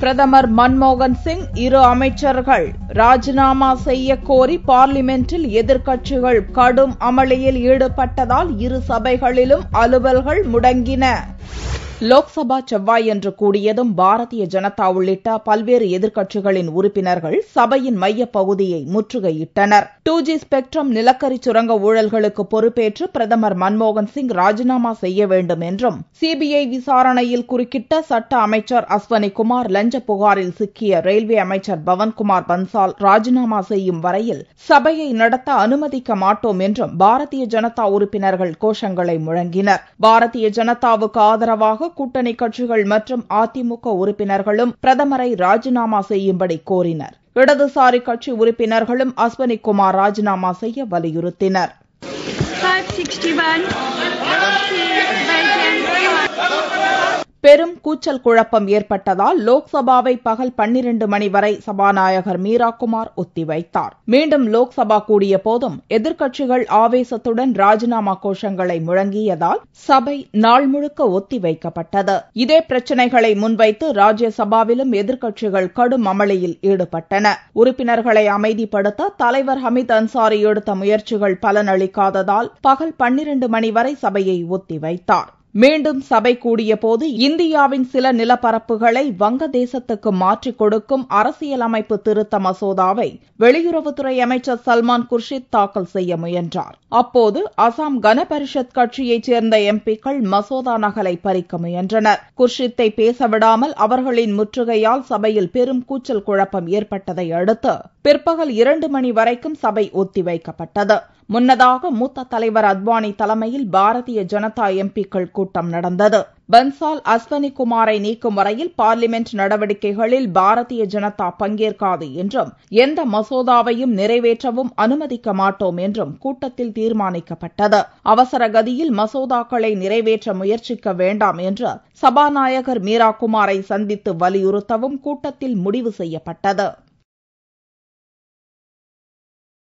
பிரதமர் மன்மோகன் சிங் இரு அமைச்சர்கள் ராஜினாமா செய்ய கோரி பார்லிமெண்டில் எதிர்க்கட்சிகள் கடும் அமளியில் ஈடுபட்டதால் இரு சபைகளிலும் அலுவல்கள் முடங்கின லோக்சபா செவ்வாயன்று கூடியதும் பாரதிய ஜனதா உள்ளிட்ட பல்வேறு எதிர்க்கட்சிகளின் உறுப்பினர்கள் சபையின் மையப்பகுதியை முற்றுகையிட்டனர் டூ ஜி ஸ்பெக்ட்ரம் நிலக்கரி சுரங்க ஊழல்களுக்கு பொறுப்பேற்று பிரதமர் மன்மோகன் சிங் ராஜினாமா செய்ய வேண்டும் என்றும் சிபிஐ விசாரணையில் குறுக்கிட்ட சட்ட அமைச்சர் அஸ்வனி குமார் லஞ்ச புகாரில் சிக்கிய ரயில்வே அமைச்சர் பவன்குமார் பன்சால் ராஜினாமா செய்யும் வரையில் சபையை நடத்த அனுமதிக்க மாட்டோம் என்றும் பாரதிய ஜனதா உறுப்பினர்கள் கோஷங்களை முழங்கினர் பாரதிய ஜனதாவுக்கு ஆதரவாக கூட்டணி கட்சிகள் மற்றும் அதிமுக உறுப்பினர்களும் பிரதமரை ராஜினாமா செய்யும்படி கோரினர் இடதுசாரி கட்சி உறுப்பினர்களும் அஸ்வினி குமார் ராஜினாமா செய்ய வலியுறுத்தினர் பெரும் கூச்சல் குழப்பம் ஏற்பட்டதால் லோக்சபாவை பகல் பன்னிரண்டு மணி வரை சபாநாயகர் மீராகுமார் ஒத்திவைத்தார் மீண்டும் லோக்சபா கூடிய போதும் எதிர்க்கட்சிகள் ஆவேசத்துடன் ராஜினாமா கோஷங்களை முழங்கியதால் சபை நாள் முழுக்க ஒத்திவைக்கப்பட்டது இதே பிரச்சினைகளை முன்வைத்து ராஜ்யசபாவிலும் எதிர்க்கட்சிகள் கடும் அமளியில் ஈடுபட்டன உறுப்பினர்களை அமைதிப்படுத்த தலைவர் ஹமித் அன்சாரி எடுத்த முயற்சிகள் பலனளிக்காததால் பகல் பன்னிரண்டு மணி வரை சபையை ஒத்திவைத்தார் மீண்டும் சபை கூடிய போது இந்தியாவின் சில நிலப்பரப்புகளை வங்கதேசத்துக்கு மாற்றிக் கொடுக்கும் அரசியலமைப்பு திருத்த மசோதாவை வெளியுறவுத்துறை அமைச்சர் சல்மான் குர்ஷித் தாக்கல் செய்ய முயன்றார் அப்போது அசாம் கனபரிஷத் கட்சியைச் சேர்ந்த எம்பிக்கள் மசோதா நகலை பறிக்க முயன்றனர் குர்ஷித்தை பேசவிடாமல் அவர்களின் முற்றுகையால் சபையில் பெரும் கூச்சல் குழப்பம் ஏற்பட்டதை அடுத்து பிற்பகல் இரண்டு மணி வரைக்கும் சபை ஒத்திவைக்கப்பட்டது முன்னதாக மூத்த தலைவர் அத்வானி தலைமையில் பாரதிய ஜனதா எம்பிக்கள் கூட்டம் நடந்தது பன்சால் அஸ்வனி குமாரை நீக்கும் வரையில் பார்லிமெண்ட் நடவடிக்கைகளில் பாரதிய ஜனதா பங்கேற்காது என்றும் எந்த மசோதாவையும் நிறைவேற்றவும் அனுமதிக்க மாட்டோம் என்றும் கூட்டத்தில் தீர்மானிக்கப்பட்டது அவசர கதியில் மசோதாக்களை நிறைவேற்ற முயற்சிக்க வேண்டாம் என்று சபாநாயகர் மீரா குமாரை சந்தித்து வலியுறுத்தவும் கூட்டத்தில் முடிவு செய்யப்பட்டது